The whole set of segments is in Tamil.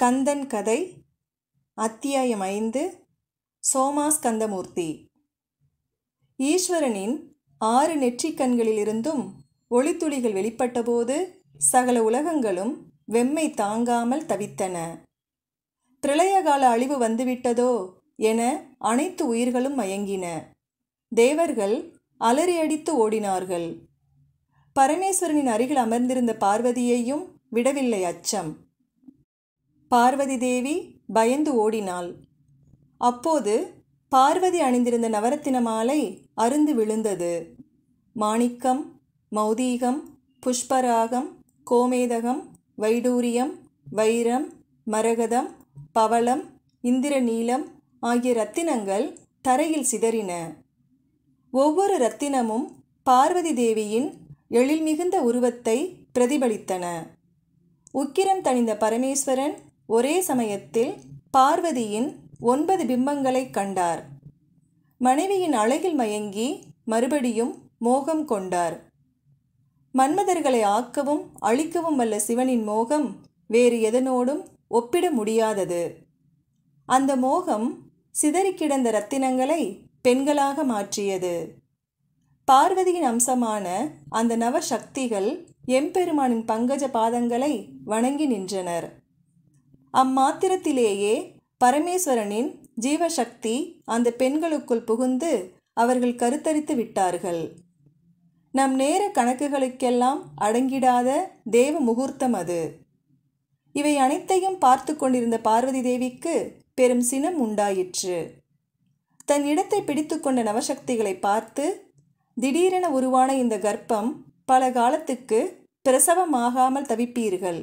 கந்தன் கதை அத்தியாயம் ஐந்து சோமாஸ்கந்தமூர்த்தி ஈஸ்வரனின் ஆறு நெற்றிக் கண்களிலிருந்தும் ஒளித்துளிகள் வெளிப்பட்டபோது சகல உலகங்களும் வெம்மை தாங்காமல் தவித்தன பிரளயகால அழிவு வந்துவிட்டதோ என அனைத்து உயிர்களும் மயங்கின தேவர்கள் அலறியடித்து ஓடினார்கள் பரமேஸ்வரனின் அருகில் அமர்ந்திருந்த பார்வதியையும் விடவில்லை அச்சம் பார்வதி தேவி பயந்து ஓடினாள் அப்போது பார்வதி அணிந்திருந்த நவரத்தின மாலை அருந்து விழுந்தது மாணிக்கம் மௌதீகம் புஷ்பராகம் கோமேதகம் வைடூரியம் வைரம் மரகதம் பவளம் இந்திர நீலம் ஆகிய ரத்தினங்கள் தரையில் சிதறின ஒவ்வொரு ரத்தினமும் பார்வதி தேவியின் எழில் மிகுந்த உருவத்தை பிரதிபலித்தன உக்கிரம் தணிந்த பரமேஸ்வரன் ஒரே சமயத்தில் பார்வதியின் ஒன்பது பிம்பங்களை கண்டார் மனைவியின் அழகில் மயங்கி மறுபடியும் மோகம் கொண்டார் மன்மதர்களை ஆக்கவும் அழிக்கவும் வல்ல சிவனின் மோகம் வேறு எதனோடும் ஒப்பிட முடியாதது அந்த மோகம் சிதறி கிடந்த ரத்தினங்களை பெண்களாக மாற்றியது பார்வதியின் அம்சமான அந்த நவசக்திகள் எம்பெருமானின் பங்கஜ பாதங்களை வணங்கி நின்றனர் அம்மாத்திரத்திலேயே பரமேஸ்வரனின் ஜீவசக்தி அந்த பெண்களுக்குள் புகுந்து அவர்கள் கருத்தரித்து விட்டார்கள் நம் நேர கணக்குகளுக்கெல்லாம் அடங்கிடாத தேவ முகூர்த்தம் அது இவை அனைத்தையும் பார்த்து கொண்டிருந்த பார்வதி தேவிக்கு பெரும் சினம் உண்டாயிற்று தன் இடத்தை பிடித்து கொண்ட நவசக்திகளை பார்த்து திடீரென உருவான இந்த கர்ப்பம் பல காலத்துக்கு பிரசவமாகாமல் தவிப்பீர்கள்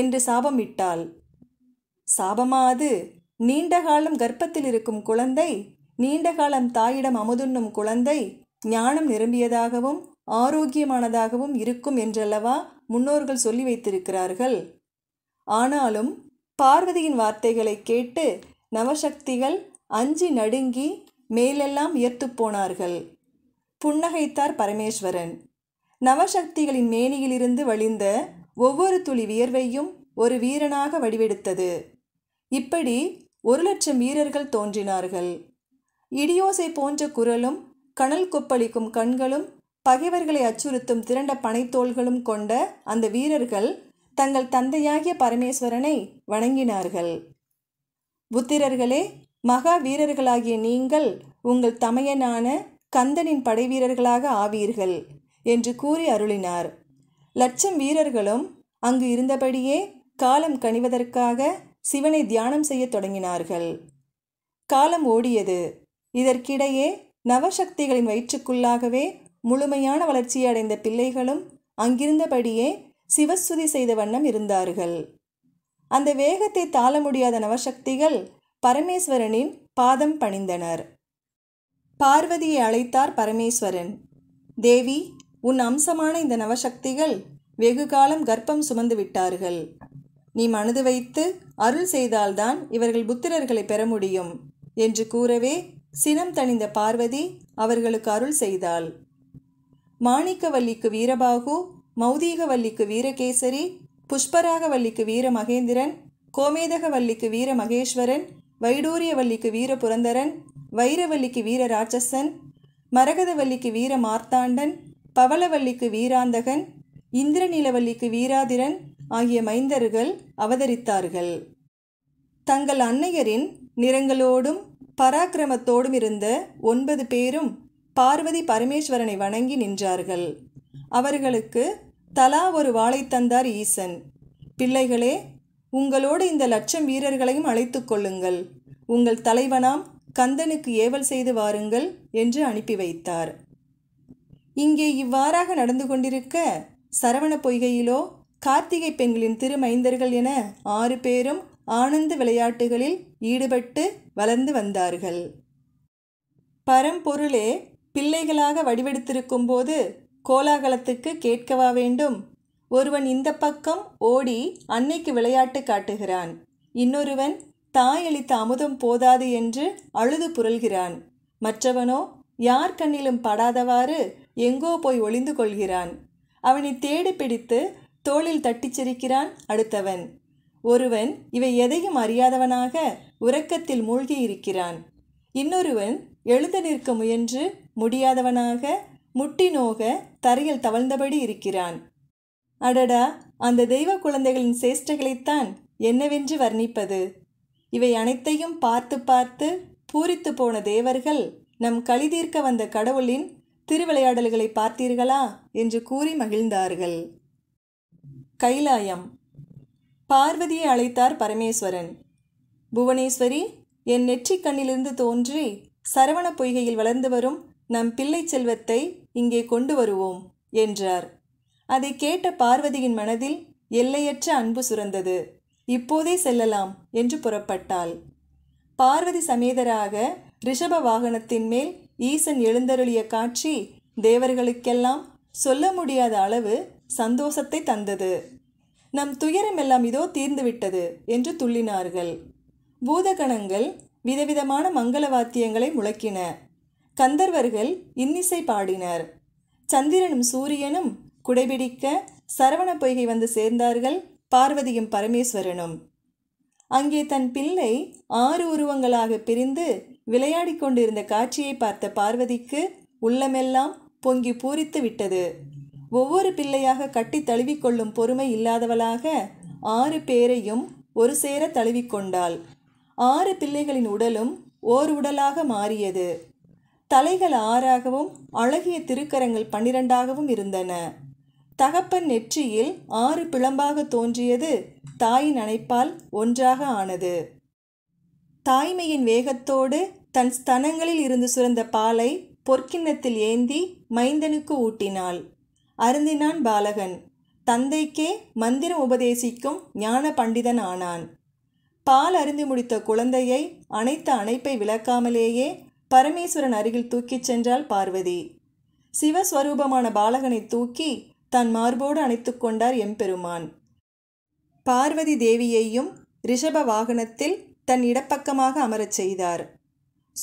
என்று சாபமிட்டாள் சாபமாது நீண்டகாலம் கர்ப்பத்தில் இருக்கும் குழந்தை நீண்டகாலம் தாயிடம் அமுதுண்ணும் குழந்தை ஞானம் நிரம்பியதாகவும் ஆரோக்கியமானதாகவும் இருக்கும் என்றல்லவா முன்னோர்கள் சொல்லி வைத்திருக்கிறார்கள் ஆனாலும் பார்வதியின் வார்த்தைகளை கேட்டு நவசக்திகள் அஞ்சி நடுங்கி மேலெல்லாம் உயர்த்து போனார்கள் புன்னகைத்தார் பரமேஸ்வரன் நவசக்திகளின் மேனியிலிருந்து வழிந்த ஒவ்வொரு துளி வியர்வையும் ஒரு வீரனாக வடிவெடுத்தது இப்படி ஒரு லட்சம் வீரர்கள் தோன்றினார்கள் இடியோசை போன்ற குரலும் கணல் கொப்பளிக்கும் கண்களும் பகைவர்களை அச்சுறுத்தும் திரண்ட பனைத்தோள்களும் கொண்ட அந்த வீரர்கள் தங்கள் தந்தையாகிய பரமேஸ்வரனை வணங்கினார்கள் புத்திரர்களே மகா வீரர்களாகிய நீங்கள் உங்கள் தமையனான கந்தனின் படைவீரர்களாக ஆவீர்கள் என்று கூறி அருளினார் லட்சம் வீரர்களும் அங்கு இருந்தபடியே காலம் கணிவதற்காக சிவனை தியானம் செய்ய தொடங்கினார்கள் காலம் ஓடியது இதற்கிடையே நவசக்திகளின் வயிற்றுக்குள்ளாகவே முழுமையான வளர்ச்சியை அடைந்த பிள்ளைகளும் அங்கிருந்தபடியே சிவஸ்துதி செய்த வண்ணம் இருந்தார்கள் அந்த வேகத்தை தாள முடியாத நவசக்திகள் பரமேஸ்வரனின் பாதம் பணிந்தனர் பார்வதியை அழைத்தார் பரமேஸ்வரன் தேவி உன் அம்சமான இந்த நவசக்திகள் வெகுகாலம் கர்ப்பம் சுமந்து விட்டார்கள் நீ மனது வைத்து அருள் செய்தால்தான் இவர்கள் புத்திரர்களை பெற முடியும் என்று கூறவே சினம் தணிந்த பார்வதி அவர்களுக்கு அருள் செய்தாள் மாணிக்கவல்லிக்கு வீரபாகு மௌதீகவல்லிக்கு வீரகேசரி புஷ்பராகவல்லிக்கு வீர மகேந்திரன் கோமேதகவல்லிக்கு வீர மகேஸ்வரன் வைடூரியவல்லிக்கு வீர புரந்தரன் வைரவல்லிக்கு வீர ராட்சசன் மரகதவல்லிக்கு வீர மார்த்தாண்டன் பவளவல்லிக்கு வீராந்தகன் இந்திரநிலவல்லிக்கு வீராதிரன் ஆகிய மைந்தர்கள் அவதரித்தார்கள் தங்கள் அன்னையரின் நிறங்களோடும் பராக்கிரமத்தோடும் இருந்த ஒன்பது பேரும் பார்வதி பரமேஸ்வரனை வணங்கி நின்றார்கள் அவர்களுக்கு தலா ஒரு வாளை தந்தார் ஈசன் பிள்ளைகளே உங்களோடு இந்த லட்சம் வீரர்களையும் அழைத்து கொள்ளுங்கள் உங்கள் தலைவனாம் கந்தனுக்கு ஏவல் செய்து வாருங்கள் என்று அனுப்பி வைத்தார் இங்கே இவ்வாறாக நடந்து கொண்டிருக்க சரவண பொய்கையிலோ கார்த்திகை பெண்களின் திருமைந்தர்கள் என ஆறு பேரும் ஆனந்த விளையாட்டுகளில் ஈடுபட்டு வளர்ந்து வந்தார்கள் பரம்பொருளே பிள்ளைகளாக வடிவெடுத்திருக்கும் போது கோலாகலத்துக்கு கேட்கவா வேண்டும் ஒருவன் இந்த பக்கம் ஓடி அன்னைக்கு விளையாட்டு காட்டுகிறான் இன்னொருவன் தாய் அளித்த அமுதம் போதாது என்று அழுது புரள்கிறான் மற்றவனோ யார் கண்ணிலும் படாதவாறு எங்கோ போய் ஒளிந்து கொள்கிறான் அவனை தேடி பிடித்து தோளில் தட்டிச் சிரிக்கிறான் அடுத்தவன் ஒருவன் இவை எதையும் அறியாதவனாக உறக்கத்தில் மூழ்கி இருக்கிறான் இன்னொருவன் எழுந்து நிற்க முயன்று முடியாதவனாக முட்டி நோக தரையில் தவழ்ந்தபடி இருக்கிறான் அடடா அந்த தெய்வ குழந்தைகளின் சேஷ்டைகளைத்தான் என்னவென்று வர்ணிப்பது இவை அனைத்தையும் பார்த்து பார்த்து பூரித்து போன தேவர்கள் நம் கழிதீர்க்க வந்த கடவுளின் திருவிளையாடல்களை பார்த்தீர்களா என்று கூறி மகிழ்ந்தார்கள் கைலாயம் பார்வதியை அழைத்தார் பரமேஸ்வரன் புவனேஸ்வரி என் நெற்றிக் கண்ணிலிருந்து தோன்றி சரவண பொய்கையில் வளர்ந்து வரும் நம் பிள்ளை செல்வத்தை இங்கே கொண்டு வருவோம் என்றார் அதை கேட்ட பார்வதியின் மனதில் எல்லையற்ற அன்பு சுரந்தது இப்போதே செல்லலாம் என்று புறப்பட்டாள் பார்வதி சமேதராக ரிஷப வாகனத்தின் மேல் ஈசன் எழுந்தருளிய காட்சி தேவர்களுக்கெல்லாம் சொல்ல முடியாத அளவு சந்தோஷத்தை தந்தது நம் துயரமெல்லாம் இதோ தீர்ந்துவிட்டது என்று துள்ளினார்கள் பூதகணங்கள் விதவிதமான மங்கள வாத்தியங்களை முழக்கின கந்தர்வர்கள் இன்னிசை பாடினர் சந்திரனும் சூரியனும் குடைபிடிக்க சரவண பொய்கை வந்து சேர்ந்தார்கள் பார்வதியும் பரமேஸ்வரனும் அங்கே தன் பிள்ளை ஆறு உருவங்களாக பிரிந்து விளையாடிக் கொண்டிருந்த காட்சியை பார்த்த பார்வதிக்கு உள்ளமெல்லாம் பொங்கி பூரித்து விட்டது ஒவ்வொரு பிள்ளையாக கட்டி தழுவிக்கொள்ளும் பொறுமை இல்லாதவளாக ஆறு பேரையும் ஒரு சேர தழுவிக்கொண்டாள் ஆறு பிள்ளைகளின் உடலும் ஓர் உடலாக மாறியது தலைகள் ஆறாகவும் அழகிய திருக்கரங்கள் பன்னிரண்டாகவும் இருந்தன தகப்பன் நெற்றியில் ஆறு பிளம்பாக தோன்றியது தாயின் அணைப்பால் ஒன்றாக ஆனது தாய்மையின் வேகத்தோடு தன் ஸ்தனங்களில் இருந்து சுரந்த பாலை பொற்கிண்ணத்தில் ஏந்தி மைந்தனுக்கு ஊட்டினாள் அருந்தினான் பாலகன் தந்தைக்கே மந்திரம் உபதேசிக்கும் ஞான பண்டிதன் ஆனான் பால் அருந்தி முடித்த குழந்தையை அனைத்து அணைப்பை விளக்காமலேயே பரமேஸ்வரன் அருகில் தூக்கிச் சென்றாள் பார்வதி சிவஸ்வரூபமான பாலகனை தூக்கி தன் மார்போடு அணைத்து கொண்டார் எம்பெருமான் பார்வதி தேவியையும் ரிஷப வாகனத்தில் தன் இடப்பக்கமாக அமரச் செய்தார்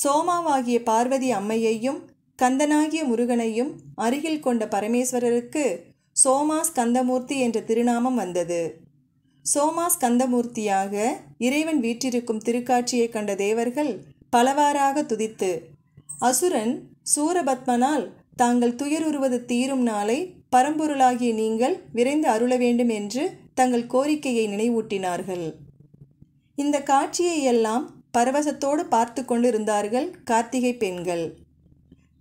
சோமாவாகிய பார்வதி அம்மையையும் கந்தனாகிய முருகனையும் அருகில் கொண்ட பரமேஸ்வரருக்கு சோமாஸ் கந்தமூர்த்தி என்ற திருநாமம் வந்தது சோமாஸ் கந்தமூர்த்தியாக இறைவன் வீற்றிருக்கும் திருக்காட்சியை கண்ட தேவர்கள் பலவாறாக துதித்து அசுரன் சூரபத்மனால் தாங்கள் துயருவது தீரும் நாளை பரம்பொருளாகிய நீங்கள் விரைந்து அருள வேண்டும் என்று தங்கள் கோரிக்கையை நினைவூட்டினார்கள் இந்த காட்சியை எல்லாம் பரவசத்தோடு பார்த்து கொண்டிருந்தார்கள் கார்த்திகை பெண்கள்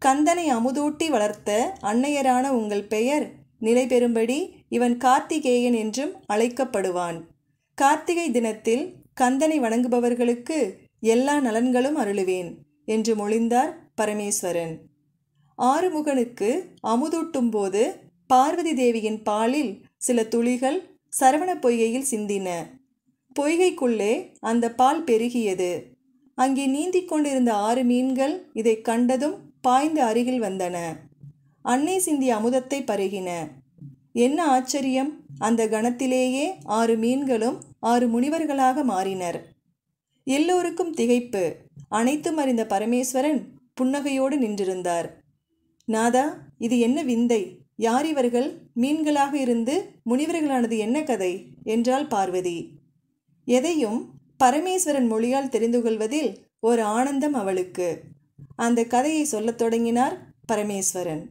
கந்தனை அமுதூட்டி வளர்த்த அன்னையரான உங்கள் பெயர் நிலை பெறும்படி இவன் கார்த்திகேயன் என்றும் அழைக்கப்படுவான் கார்த்திகை தினத்தில் கந்தனை வணங்குபவர்களுக்கு எல்லா நலன்களும் அருளுவேன் என்று மொழிந்தார் பரமேஸ்வரன் ஆறுமுகனுக்கு அமுதூட்டும் போது பார்வதி தேவியின் பாலில் சில துளிகள் சரவண பொய்கையில் சிந்தின பொய்கைக்குள்ளே அந்த பால் பெருகியது அங்கே நீந்திக் கொண்டிருந்த ஆறு மீன்கள் இதை கண்டதும் பாய்ந்து அருகில் வந்தன அன்னை சிந்தி அமுதத்தை பருகின என்ன ஆச்சரியம் அந்த கணத்திலேயே ஆறு மீன்களும் ஆறு முனிவர்களாக மாறினர் எல்லோருக்கும் திகைப்பு அனைத்தும் அறிந்த பரமேஸ்வரன் புன்னகையோடு நின்றிருந்தார் நாதா இது என்ன விந்தை யார் இவர்கள் மீன்களாக இருந்து முனிவர்களானது என்ன கதை என்றாள் பார்வதி எதையும் பரமேஸ்வரன் மொழியால் தெரிந்து கொள்வதில் ஒரு ஆனந்தம் அவளுக்கு அந்த கதையை சொல்லத் தொடங்கினார் பரமேஸ்வரன்